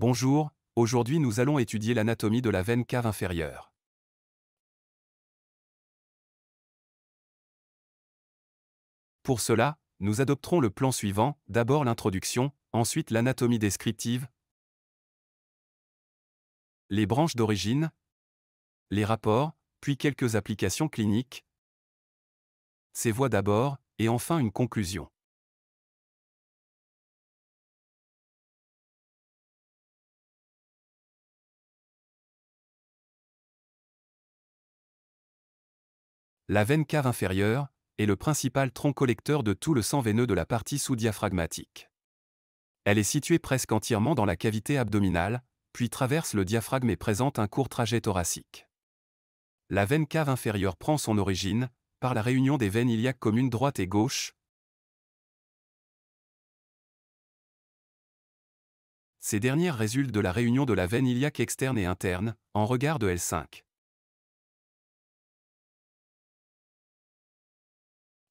Bonjour, aujourd'hui nous allons étudier l'anatomie de la veine cave inférieure. Pour cela, nous adopterons le plan suivant, d'abord l'introduction, ensuite l'anatomie descriptive, les branches d'origine, les rapports, puis quelques applications cliniques, ces voies d'abord, et enfin une conclusion. la veine cave inférieure, est le principal tronc collecteur de tout le sang veineux de la partie sous-diaphragmatique. Elle est située presque entièrement dans la cavité abdominale, puis traverse le diaphragme et présente un court trajet thoracique. La veine cave inférieure prend son origine, par la réunion des veines iliaques communes droite et gauche. Ces dernières résultent de la réunion de la veine iliaque externe et interne, en regard de L5.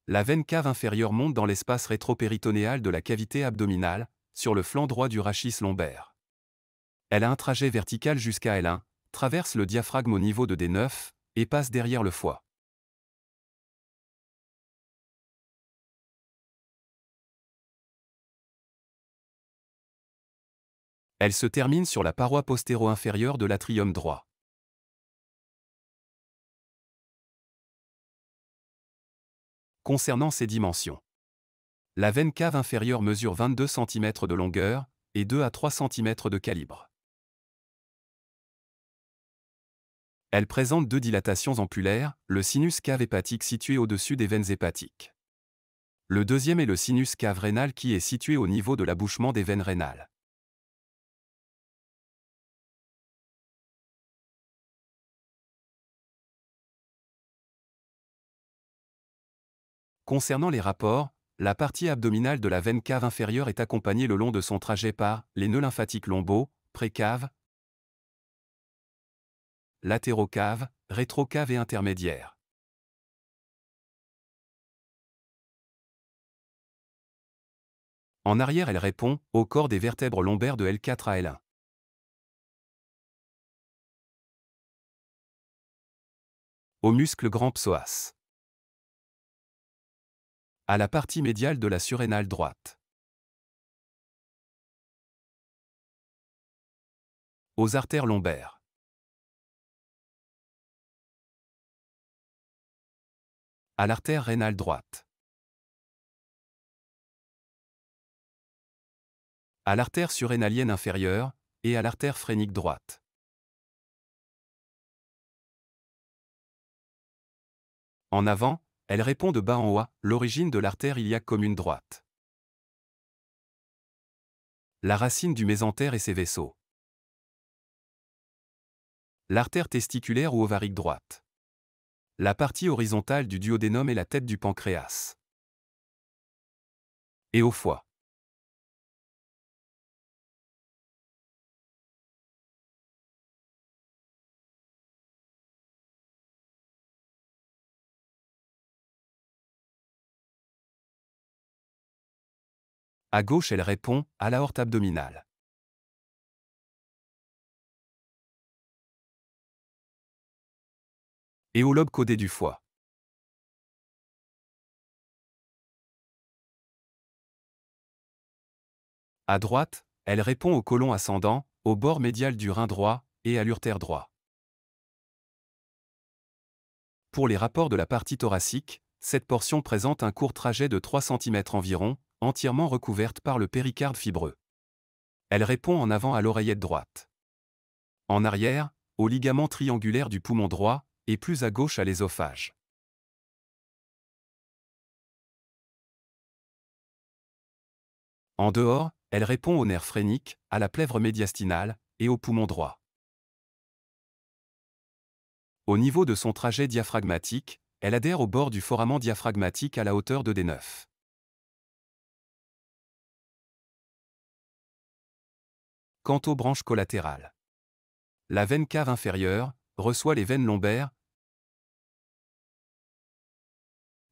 la veine cave inférieure monte dans l'espace rétropéritonéal de la cavité abdominale, sur le flanc droit du rachis lombaire. Elle a un trajet vertical jusqu'à L1, traverse le diaphragme au niveau de D9 et passe derrière le foie. Elle se termine sur la paroi postéro-inférieure de l'atrium droit. concernant ses dimensions. La veine cave inférieure mesure 22 cm de longueur et 2 à 3 cm de calibre. Elle présente deux dilatations ampulaires, le sinus cave hépatique situé au-dessus des veines hépatiques. Le deuxième est le sinus cave rénal qui est situé au niveau de l'abouchement des veines rénales. Concernant les rapports, la partie abdominale de la veine cave inférieure est accompagnée le long de son trajet par les nœuds lymphatiques lombaux, précave, latérocave, rétrocave et intermédiaire. En arrière, elle répond au corps des vertèbres lombaires de L4 à L1. Au muscle grand psoas à la partie médiale de la surrénale droite. Aux artères lombaires. À l'artère rénale droite. à l'artère surrénalienne inférieure et à l'artère phrénique droite. En avant, elle répond de bas en haut, l'origine de l'artère iliaque commune droite. La racine du mésentère et ses vaisseaux. L'artère testiculaire ou ovarique droite. La partie horizontale du duodénum et la tête du pancréas. Et au foie. À gauche, elle répond à la horte abdominale. Et au lobe codé du foie. À droite, elle répond au côlon ascendant, au bord médial du rein droit et à l'urtère droit. Pour les rapports de la partie thoracique, cette portion présente un court trajet de 3 cm environ, entièrement recouverte par le péricarde fibreux. Elle répond en avant à l'oreillette droite. En arrière, au ligament triangulaire du poumon droit, et plus à gauche à l'ésophage. En dehors, elle répond au nerf phrénique, à la plèvre médiastinale et au poumon droit. Au niveau de son trajet diaphragmatique, elle adhère au bord du foramen diaphragmatique à la hauteur de D9. Quant aux branches collatérales, la veine cave inférieure reçoit les veines lombaires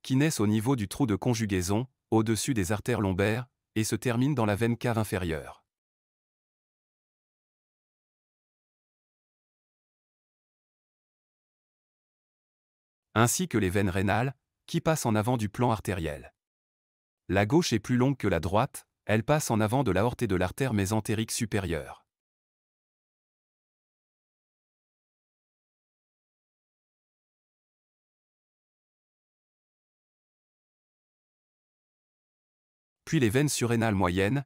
qui naissent au niveau du trou de conjugaison, au-dessus des artères lombaires, et se terminent dans la veine cave inférieure. ainsi que les veines rénales, qui passent en avant du plan artériel. La gauche est plus longue que la droite, elle passe en avant de l'aorte et de l'artère mésentérique supérieure. Puis les veines surrénales moyennes,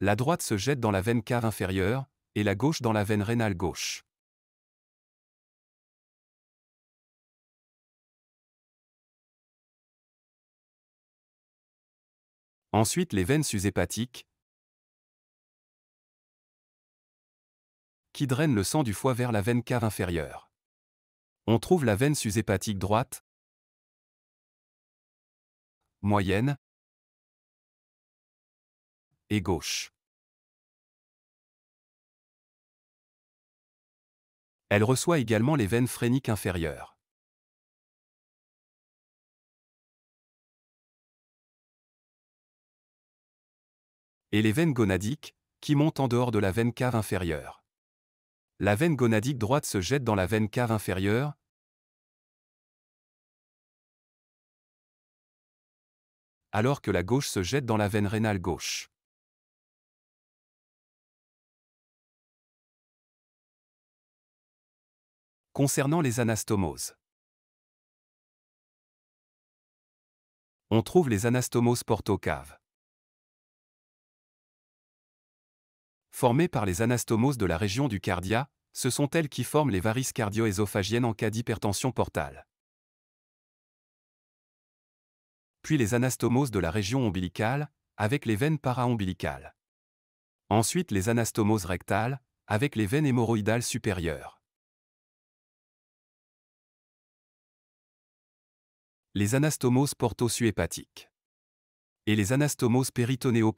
La droite se jette dans la veine cave inférieure et la gauche dans la veine rénale gauche. Ensuite les veines sushépatiques qui drainent le sang du foie vers la veine cave inférieure. On trouve la veine sushépatique droite, moyenne et gauche. Elle reçoit également les veines phréniques inférieures. et les veines gonadiques, qui montent en dehors de la veine cave inférieure. La veine gonadique droite se jette dans la veine cave inférieure. alors que la gauche se jette dans la veine rénale gauche. Concernant les anastomoses. On trouve les anastomoses portocaves. formées par les anastomoses de la région du cardia, ce sont elles qui forment les varices cardio-ésophagiennes en cas d'hypertension portale. Puis les anastomoses de la région ombilicale, avec les veines para-ombilicales. Ensuite les anastomoses rectales, avec les veines hémorroïdales supérieures. Les anastomoses porto suépatiques Et les anastomoses péritonéo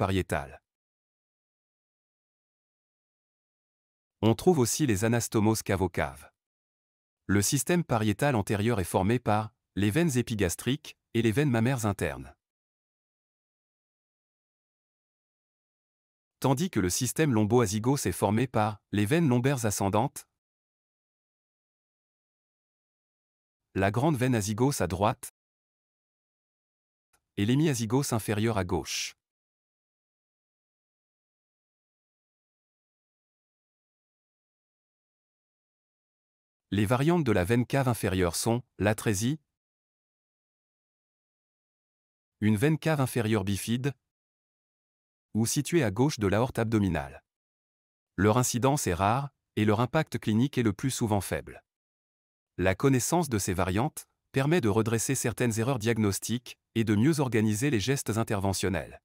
On trouve aussi les anastomoses cavocaves. Le système pariétal antérieur est formé par les veines épigastriques et les veines mammaires internes. Tandis que le système lombo-azygos est formé par les veines lombaires ascendantes, la grande veine azygos à droite et l'hémiazygos inférieur à gauche. Les variantes de la veine cave inférieure sont l'atrésie, une veine cave inférieure bifide ou située à gauche de l'aorte abdominale. Leur incidence est rare et leur impact clinique est le plus souvent faible. La connaissance de ces variantes permet de redresser certaines erreurs diagnostiques et de mieux organiser les gestes interventionnels.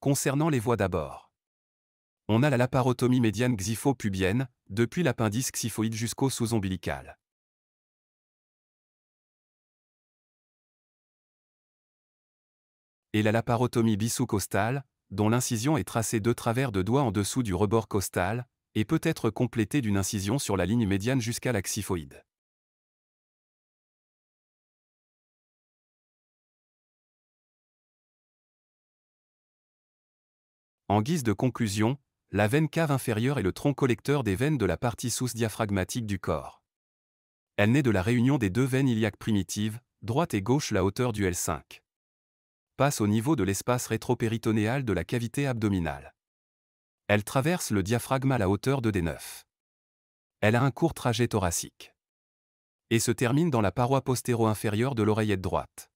Concernant les voies d'abord on a la laparotomie médiane xypho-pubienne, depuis l'appendice xyphoïde jusqu'au sous-ombilical. Et la laparotomie bisoucostale, costale dont l'incision est tracée de travers de doigts en dessous du rebord costal, et peut être complétée d'une incision sur la ligne médiane jusqu'à la xyphoïde. En guise de conclusion, la veine cave inférieure est le tronc collecteur des veines de la partie sous-diaphragmatique du corps. Elle naît de la réunion des deux veines iliaques primitives, droite et gauche la hauteur du L5. Passe au niveau de l'espace rétropéritonéal de la cavité abdominale. Elle traverse le diaphragme à la hauteur de D9. Elle a un court trajet thoracique. Et se termine dans la paroi postéro-inférieure de l'oreillette droite.